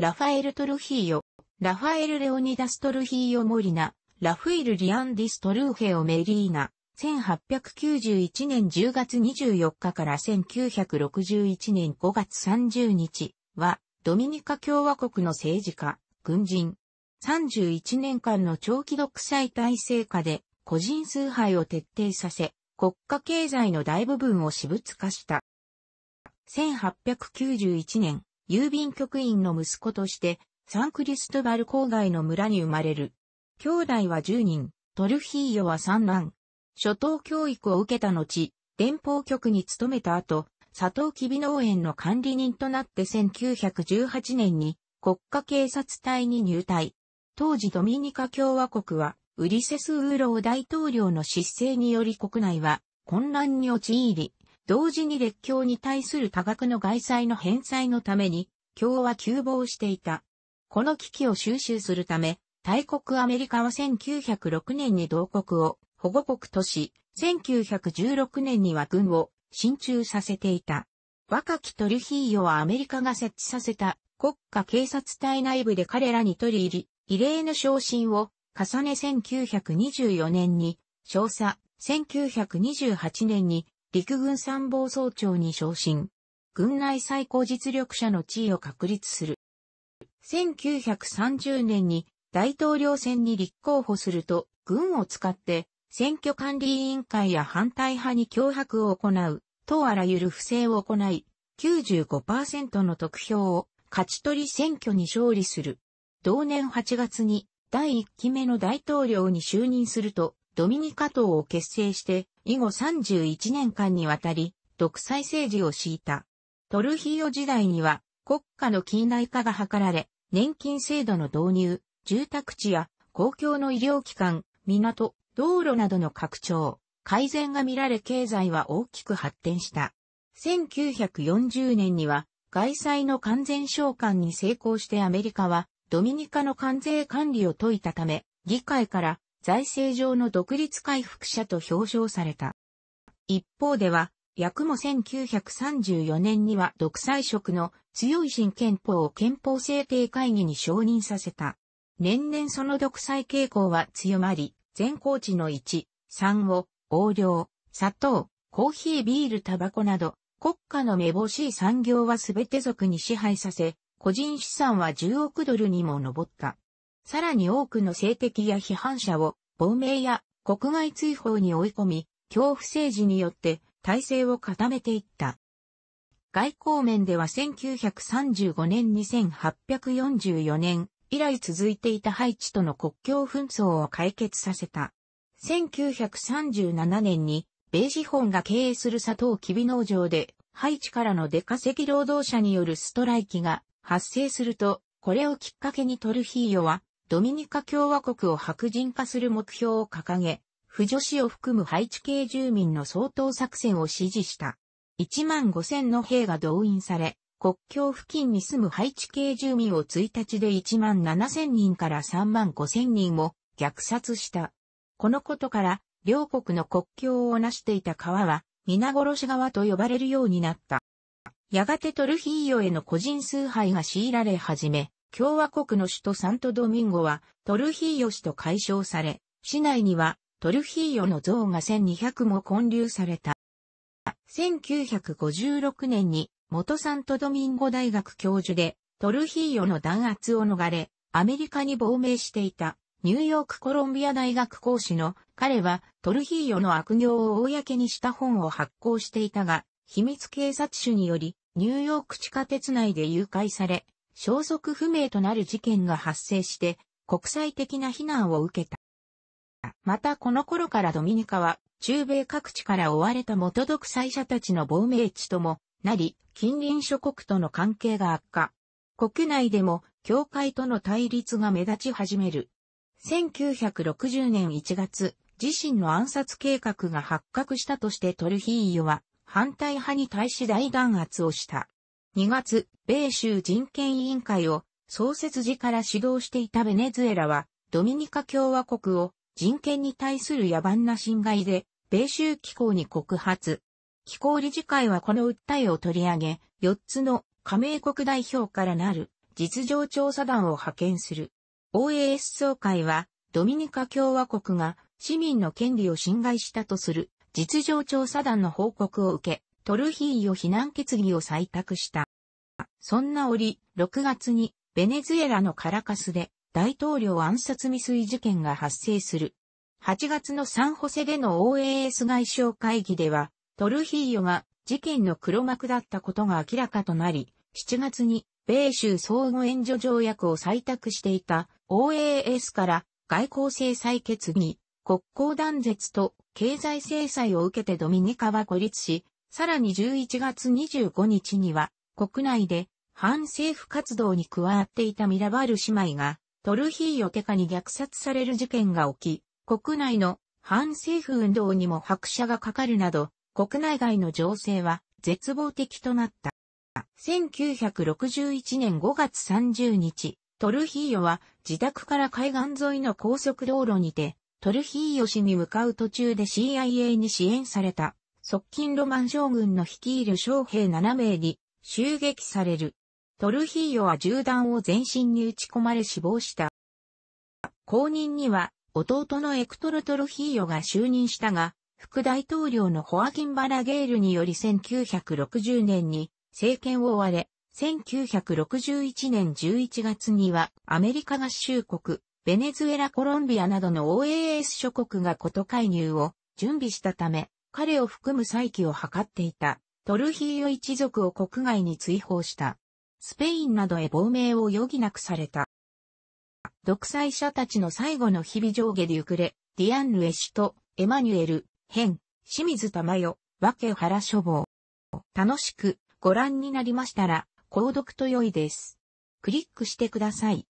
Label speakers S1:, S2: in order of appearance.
S1: ラファエル・トルヒーヨ、ラファエル・レオニダス・トルヒーヨ・モリナ、ラフィール・リアンディス・トルーヘオ・メリーナ、1891年10月24日から1961年5月30日は、ドミニカ共和国の政治家、軍人。31年間の長期独裁体制下で、個人崇拝を徹底させ、国家経済の大部分を私物化した。1891年、郵便局員の息子として、サンクリストバル郊外の村に生まれる。兄弟は10人、トルフィーヨは三男。初等教育を受けた後、連邦局に勤めた後、佐藤キビ農園の管理人となって1918年に国家警察隊に入隊。当時ドミニカ共和国はウリセス・ウーロー大統領の失政により国内は混乱に陥り、同時に列強に対する多額の外債の返済のために、共は急防していた。この危機を収集するため、大国アメリカは1906年に同国を保護国とし、1916年には軍を進駐させていた。若きトルヒーヨはアメリカが設置させた国家警察隊内部で彼らに取り入り、異例の昇進を重ね1924年に少佐、1928年に陸軍参謀総長に昇進。軍内最高実力者の地位を確立する。1930年に大統領選に立候補すると、軍を使って選挙管理委員会や反対派に脅迫を行う、とあらゆる不正を行い、95%の得票を勝ち取り選挙に勝利する。同年8月に第1期目の大統領に就任すると、ドミニカ党を結成して、以後31年間にわたり、独裁政治を敷いた。トルヒー時代には、国家の近代化が図られ、年金制度の導入、住宅地や公共の医療機関、港、道路などの拡張、改善が見られ経済は大きく発展した。1940年には、外債の完全召喚に成功してアメリカは、ドミニカの関税管理を解いたため、議会から財政上の独立回復者と表彰された。一方では、役も1934年には独裁色の強い新憲法を憲法制定会議に承認させた。年々その独裁傾向は強まり、全高地の1、3を、横領、砂糖、コーヒー、ビール、タバコなど、国家のめぼしい産業はすべて族に支配させ、個人資産は10億ドルにも上った。さらに多くの政敵や批判者を亡命や国外追放に追い込み、恐怖政治によって体制を固めていった。外交面では1935年2844年以来続いていたハイチとの国境紛争を解決させた。1937年に米資本が経営する佐藤キビ農場でハイチからの出稼ぎ労働者によるストライキが発生すると、これをきっかけにトルヒーヨはドミニカ共和国を白人化する目標を掲げ、婦女子を含むハイチ系住民の総統作戦を指示した。1万5000の兵が動員され、国境付近に住むハイチ系住民を1日で1万7000人から3万5000人を虐殺した。このことから、両国の国境をなしていた川は、皆殺し川と呼ばれるようになった。やがてトルヒーヨへの個人崇拝が強いられ始め、共和国の首都サントドミンゴはトルヒーヨ市と解消され、市内にはトルヒーヨの像が1200も建立された。1956年に元サントドミンゴ大学教授でトルヒーヨの弾圧を逃れ、アメリカに亡命していたニューヨークコロンビア大学講師の彼はトルヒーヨの悪行を公にした本を発行していたが、秘密警察署によりニューヨーク地下鉄内で誘拐され、消息不明となる事件が発生して国際的な非難を受けた。またこの頃からドミニカは中米各地から追われた元独裁者たちの亡命地ともなり、近隣諸国との関係が悪化。国内でも教会との対立が目立ち始める。1960年1月、自身の暗殺計画が発覚したとしてトルヒーユは反対派に対し大弾圧をした。2月、米州人権委員会を創設時から指導していたベネズエラは、ドミニカ共和国を人権に対する野蛮な侵害で、米州機構に告発。機構理事会はこの訴えを取り上げ、4つの加盟国代表からなる実情調査団を派遣する。OAS 総会は、ドミニカ共和国が市民の権利を侵害したとする実情調査団の報告を受け、トルヒーヨ非難決議を採択した。そんな折、6月にベネズエラのカラカスで大統領暗殺未遂事件が発生する。8月のサンホセでの OAS 外相会議では、トルヒーヨが事件の黒幕だったことが明らかとなり、7月に米州相互援助条約を採択していた OAS から外交制裁決議、国交断絶と経済制裁を受けてドミニカは孤立し、さらに11月25日には、国内で反政府活動に加わっていたミラバール姉妹が、トルヒーヨテカに虐殺される事件が起き、国内の反政府運動にも拍車がかかるなど、国内外の情勢は絶望的となった。1961年5月30日、トルヒーヨは自宅から海岸沿いの高速道路にて、トルヒーヨ市に向かう途中で CIA に支援された。側近ロマン将軍の率いる将兵7名に襲撃される。トルヒーヨは銃弾を全身に撃ち込まれ死亡した。後任には弟のエクトル・トルヒーヨが就任したが、副大統領のホアキン・バラゲールにより1960年に政権を追われ、1961年11月にはアメリカ合衆国、ベネズエラ・コロンビアなどの OAS 諸国がこと介入を準備したため、彼を含む再起を図っていた、トルヒーヨ一族を国外に追放した。スペインなどへ亡命を余儀なくされた。独裁者たちの最後の日々上下でゆくれ、ディアンヌ・エシュと、エマニュエル、ヘン、清水珠代、わけ原書房。楽しくご覧になりましたら、購読と良いです。クリックしてください。